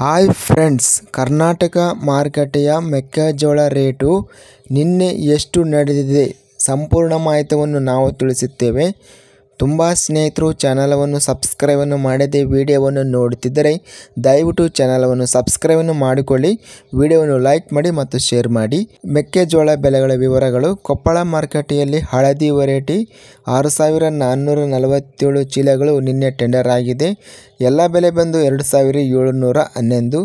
hi friends Karnataka ಮಾರುಕಟ್ಟೆಯ ಮೆಕ್ಕೆಜೋಳ rate ನಿನ್ನೆ ಎಷ್ಟು ನಡೆದಿದೆ ಸಂಪೂರ್ಣ ಮಾಹಿತವನ್ನು ನಾವು ತಿಳಿಸುತ್ತೇವೆ ತುಂಬ ಸ್ನೇಹಿತರು ಚಾನಲವನ್ನು ಸಬ್ಸ್ಕ್ರೈಬನ್ನು ಮಾಡದೆ ವಿಡಿಯೋವನ್ನು ನೋಡುತ್ತಿದ್ದರೆ ದಯವಿಟ್ಟು ಚಾನಲವನ್ನು ಸಬ್ಸ್ಕ್ರೈಬನ್ನು ಮಾಡಿಕೊಳ್ಳಿ ವಿಡಿಯೋವನ್ನು ಲೈಕ್ ಮಾಡಿ ಮತ್ತು ಶೇರ್ ಮಾಡಿ ಮೆಕ್ಕೆಜೋಳ ಬೆಲೆಗಳ ವಿವರಗಳು ಕೊಪ್ಪಳ ಮಾರುಕಟ್ಟೆಯಲ್ಲಿ ಹಳದಿ ವೆರೈಟಿ ಆರು ಸಾವಿರ ನಾನ್ನೂರ ನಲವತ್ತೇಳು ಚೀಲಗಳು ನಿನ್ನೆ ಟೆಂಡರ್ ಆಗಿದೆ ಎಲ್ಲ ಬೆಲೆ ಬಂದು ಎರಡು ಸಾವಿರ ಏಳುನೂರ ಹನ್ನೊಂದು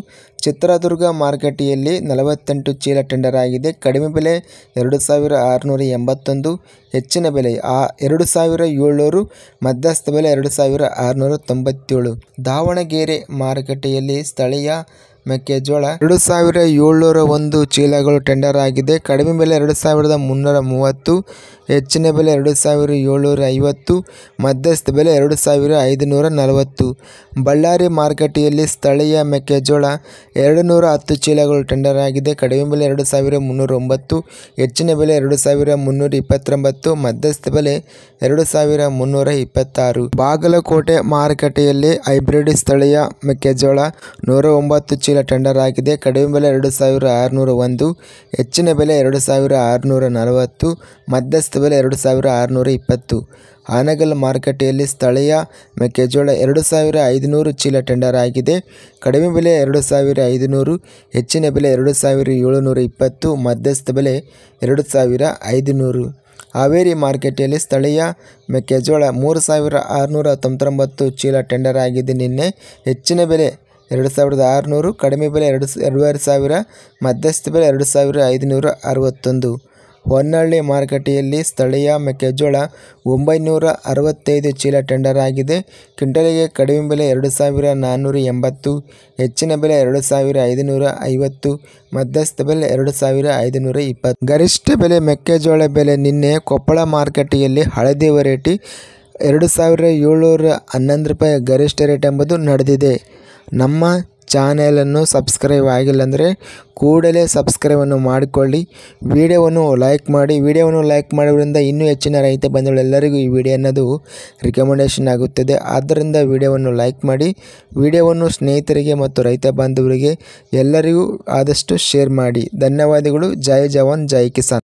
ಚಿತ್ರದುರ್ಗ ಮಾರುಕಟ್ಟೆಯಲ್ಲಿ ನಲವತ್ತೆಂಟು ಚೀಲ ಟೆಂಡರ್ ಆಗಿದೆ ಕಡಿಮೆ ಬೆಲೆ ಎರಡು ಸಾವಿರ ಆರುನೂರ ಎಂಬತ್ತೊಂದು ಹೆಚ್ಚಿನ ಬೆಲೆ ಆ ಎರಡು ಸಾವಿರ ಏಳ್ನೂರು ಮಧ್ಯಸ್ಥ ಬೆಲೆ ಎರಡು ಸಾವಿರ ಆರುನೂರ ತೊಂಬತ್ತೇಳು ದಾವಣಗೆರೆ ಮಾರುಕಟ್ಟೆಯಲ್ಲಿ ಸ್ಥಳೀಯ ಮೆಕ್ಕೆಜೋಳ ಎರಡು ಸಾವಿರ ಏಳ್ನೂರ ಒಂದು ಚೀಲಗಳು ಟೆಂಡರ್ ಆಗಿದೆ ಕಡಿಮೆ ಬೆಲೆ ಎರಡು ಸಾವಿರದ ಮುನ್ನೂರ ಮೂವತ್ತು ಹೆಚ್ಚಿನ ಬೆಲೆ ಎರಡು ಸಾವಿರ ಏಳ್ನೂರ ಐವತ್ತು ಮಧ್ಯಸ್ಥ ಬೆಲೆ ಎರಡು ಸಾವಿರ ಐದುನೂರ ನಲವತ್ತು ಬಳ್ಳಾರಿ ಮಾರುಕಟ್ಟೆಯಲ್ಲಿ ಸ್ಥಳೀಯ ಮೆಕ್ಕೆಜೋಳ ಎರಡು ನೂರ ಹತ್ತು ಚೀಲಗಳು ಟೆಂಡರ್ ಆಗಿದೆ ಕಡಿಮೆ ಬೆಲೆ ಎರಡು ಸಾವಿರ ಮುನ್ನೂರ ಒಂಬತ್ತು ಹೆಚ್ಚಿನ ಬೆಲೆ ಎರಡು ಸಾವಿರ ಮುನ್ನೂರ ಇಪ್ಪತ್ತೊಂಬತ್ತು ಮಧ್ಯಸ್ಥ ಬೆಲೆ ಎರಡು ಸಾವಿರ ಮುನ್ನೂರ ಇಪ್ಪತ್ತಾರು ಬಾಗಲಕೋಟೆ ಮಾರುಕಟ್ಟೆಯಲ್ಲಿ ಹೈಬ್ರಿಡ್ ಸ್ಥಳೀಯ ಮೆಕ್ಕೆಜೋಳ ನೂರ ಒಂಬತ್ತು ಚೀಲ ಟೆಂಡರ್ ಆಗಿದೆ ಕಡಿಮೆ ಬೆಲೆ ಎರಡು ಸಾವಿರ ಆರುನೂರ ಒಂದು ಹೆಚ್ಚಿನ ಬೆಲೆ ಎರಡು ಸಾವಿರ ಆರುನೂರ ನಲವತ್ತು ಮಧ್ಯಸ್ಥ ಬೆಲೆ ಎರಡು ಸಾವಿರ ಆರುನೂರ ಇಪ್ಪತ್ತು ಆನಗಲ್ ಮಾರುಕಟ್ಟೆಯಲ್ಲಿ ಸ್ಥಳೀಯ ಮೆಕ್ಕೆಜೋಳ ಎರಡು ಸಾವಿರ ಐದುನೂರು ಚೀಲ ಟೆಂಡರ್ ಆಗಿದೆ ಕಡಿಮೆ ಬೆಲೆ ಎರಡು ಸಾವಿರ ಐದುನೂರು ಹೆಚ್ಚಿನ ಬೆಲೆ ಎರಡು ಸಾವಿರ ಏಳುನೂರ ಇಪ್ಪತ್ತು ಮಧ್ಯಸ್ಥ ಬೆಲೆ ಎರಡು ಸಾವಿರ ಐದುನೂರು ಹಾವೇರಿ ಮಾರ್ಕೆಟಲ್ಲಿ ಸ್ಥಳೀಯ ಮೆಕ್ಕೆಜೋಳ ಮೂರು ಸಾವಿರ ಆರುನೂರ ತೊಂಬತ್ತೊಂಬತ್ತು ಚೀಲ ಟೆಂಡರ್ ಆಗಿದೆ ನಿನ್ನೆ ಹೆಚ್ಚಿನ ಬೆಲೆ ಎರಡು ಸಾವಿರದ ಆರುನೂರು ಕಡಿಮೆ ಬೆಲೆ ಎರಡು ಎರಡೂವರೆ ಸಾವಿರ ಮಧ್ಯಸ್ಥ ಬೆಲೆ ಎರಡು ಸಾವಿರ ಐದುನೂರ ಅರವತ್ತೊಂದು ಹೊನ್ನಳ್ಳಿ ಮಾರುಕಟ್ಟೆಯಲ್ಲಿ ಸ್ಥಳೀಯ ಮೆಕ್ಕೆಜೋಳ ಒಂಬೈನೂರ ಅರವತ್ತೈದು ಚೀಲ ಟೆಂಡರ್ ಆಗಿದೆ ಕ್ವಿಂಟಲಿಗೆ ಕಡಿಮೆ ಬೆಲೆ ಎರಡು ಸಾವಿರ ನಾನ್ನೂರ ಎಂಬತ್ತು ಹೆಚ್ಚಿನ ಬೆಲೆ ಎರಡು ಸಾವಿರ ಐದುನೂರ ಐವತ್ತು ಮಧ್ಯಸ್ಥ ಬೆಲೆ ಎರಡು ಸಾವಿರ ಐದುನೂರ ಇಪ್ಪತ್ತು ಗರಿಷ್ಠ ಬೆಲೆ ಮೆಕ್ಕೆಜೋಳ ಬೆಲೆ ನಿನ್ನೆ ಕೊಪ್ಪಳ ಮಾರುಕಟ್ಟೆಯಲ್ಲಿ ಹಳದಿ ವೆರೈಟಿ ಎರಡು ಸಾವಿರ ಏಳ್ನೂರ ಹನ್ನೊಂದು ರೂಪಾಯಿ ಗರಿಷ್ಠ ರೇಟ್ ಎಂಬುದು ನಡೆದಿದೆ ನಮ್ಮ ಚಾನೆಲನ್ನು ಸಬ್ಸ್ಕ್ರೈಬ್ ಆಗಿಲ್ಲ ಅಂದರೆ ಕೂಡಲೇ ಸಬ್ಸ್ಕ್ರೈಬನ್ನು ಮಾಡಿಕೊಳ್ಳಿ ವಿಡಿಯೋವನ್ನು ಲೈಕ್ ಮಾಡಿ ವಿಡಿಯೋವನ್ನು ಲೈಕ್ ಮಾಡೋದ್ರಿಂದ ಇನ್ನೂ ಹೆಚ್ಚಿನ ರೈತ ಬಂಧುಗಳೆಲ್ಲರಿಗೂ ಈ ವಿಡಿಯೋ ಅನ್ನೋದು ರಿಕಮೆಂಡೇಷನ್ ಆಗುತ್ತದೆ ಆದ್ದರಿಂದ ವಿಡಿಯೋವನ್ನು ಲೈಕ್ ಮಾಡಿ ವಿಡಿಯೋವನ್ನು ಸ್ನೇಹಿತರಿಗೆ ಮತ್ತು ರೈತ ಬಾಂಧವರಿಗೆ ಎಲ್ಲರಿಗೂ ಆದಷ್ಟು ಶೇರ್ ಮಾಡಿ ಧನ್ಯವಾದಗಳು ಜೈ ಜವಾನ್ ಜೈ ಕಿಸಾನ್